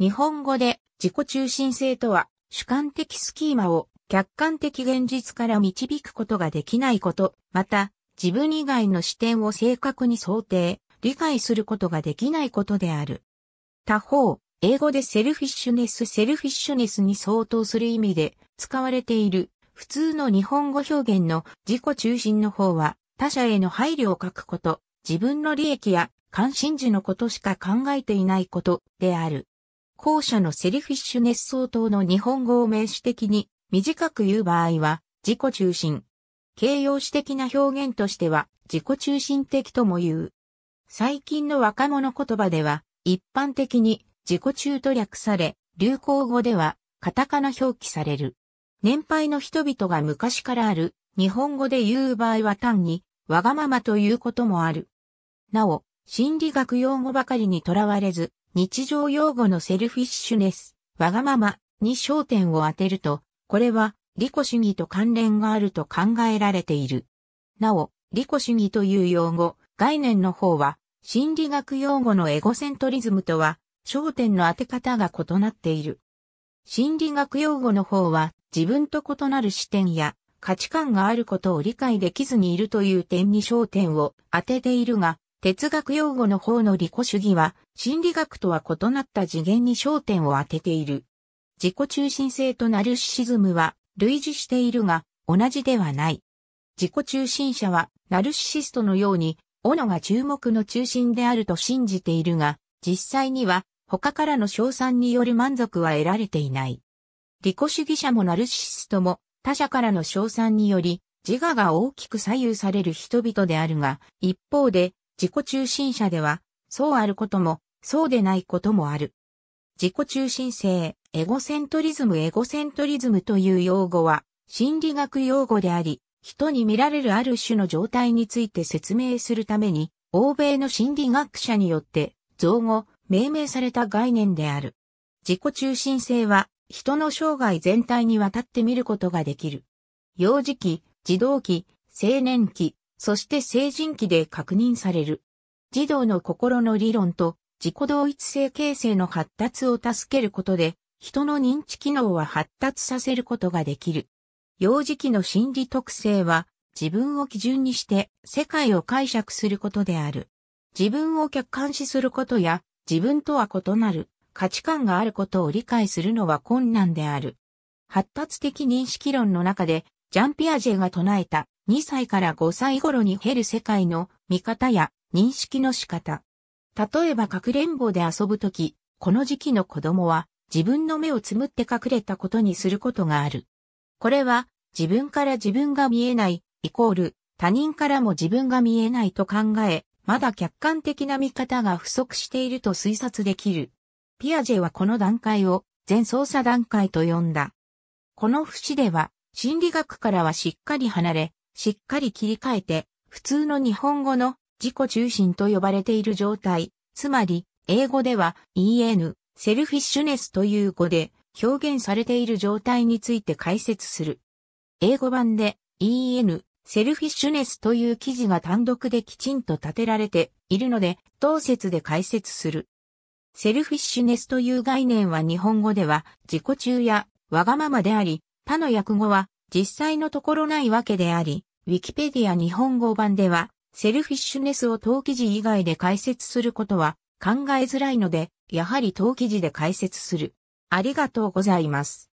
日本語で自己中心性とは主観的スキーマを客観的現実から導くことができないこと、また自分以外の視点を正確に想定、理解することができないことである。他方、英語でセルフィッシュネス、セルフィッシュネスに相当する意味で使われている普通の日本語表現の自己中心の方は他者への配慮を書くこと、自分の利益や関心事のことしか考えていないことである。後者のセリフィッシュ熱想等の日本語を名詞的に短く言う場合は自己中心。形容詞的な表現としては自己中心的とも言う。最近の若者言葉では一般的に自己中と略され、流行語ではカタカナ表記される。年配の人々が昔からある日本語で言う場合は単にわがままということもある。なお、心理学用語ばかりにとらわれず、日常用語のセルフィッシュネス、わがままに焦点を当てると、これは利己主義と関連があると考えられている。なお、利己主義という用語、概念の方は、心理学用語のエゴセントリズムとは、焦点の当て方が異なっている。心理学用語の方は、自分と異なる視点や価値観があることを理解できずにいるという点に焦点を当てているが、哲学用語の方の利己主義は、心理学とは異なった次元に焦点を当てている。自己中心性とナルシシズムは類似しているが、同じではない。自己中心者は、ナルシシストのように、斧が注目の中心であると信じているが、実際には、他からの賞賛による満足は得られていない。利己主義者もナルシストも、他者からの賞賛により、自我が大きく左右される人々であるが、一方で、自己中心者では、そうあることも、そうでないこともある。自己中心性、エゴセントリズムエゴセントリズムという用語は、心理学用語であり、人に見られるある種の状態について説明するために、欧米の心理学者によって造語、命名された概念である。自己中心性は人の生涯全体にわたって見ることができる。幼児期、児童期、青年期、そして成人期で確認される。児童の心の理論と自己同一性形成の発達を助けることで、人の認知機能は発達させることができる。幼児期の心理特性は、自分を基準にして世界を解釈することである。自分を客観視することや、自分とは異なる価値観があることを理解するのは困難である。発達的認識論の中で、ジャンピアジェが唱えた2歳から5歳頃に減る世界の見方や認識の仕方。例えばかくれんぼで遊ぶとき、この時期の子供は自分の目をつむって隠れたことにすることがある。これは自分から自分が見えない、イコール他人からも自分が見えないと考え、まだ客観的な見方が不足していると推察できる。ピアジェはこの段階を全操作段階と呼んだ。この節では心理学からはしっかり離れ、しっかり切り替えて、普通の日本語の自己中心と呼ばれている状態、つまり、英語では EN、セルフィッシュネスという語で表現されている状態について解説する。英語版で EN、セルフィッシュネスという記事が単独できちんと立てられているので、当説で解説する。セルフィッシュネスという概念は日本語では自己中やわがままであり、他の訳語は実際のところないわけであり、ウィキペディア日本語版では、セルフィッシュネスを当記事以外で解説することは考えづらいので、やはり当記事で解説する。ありがとうございます。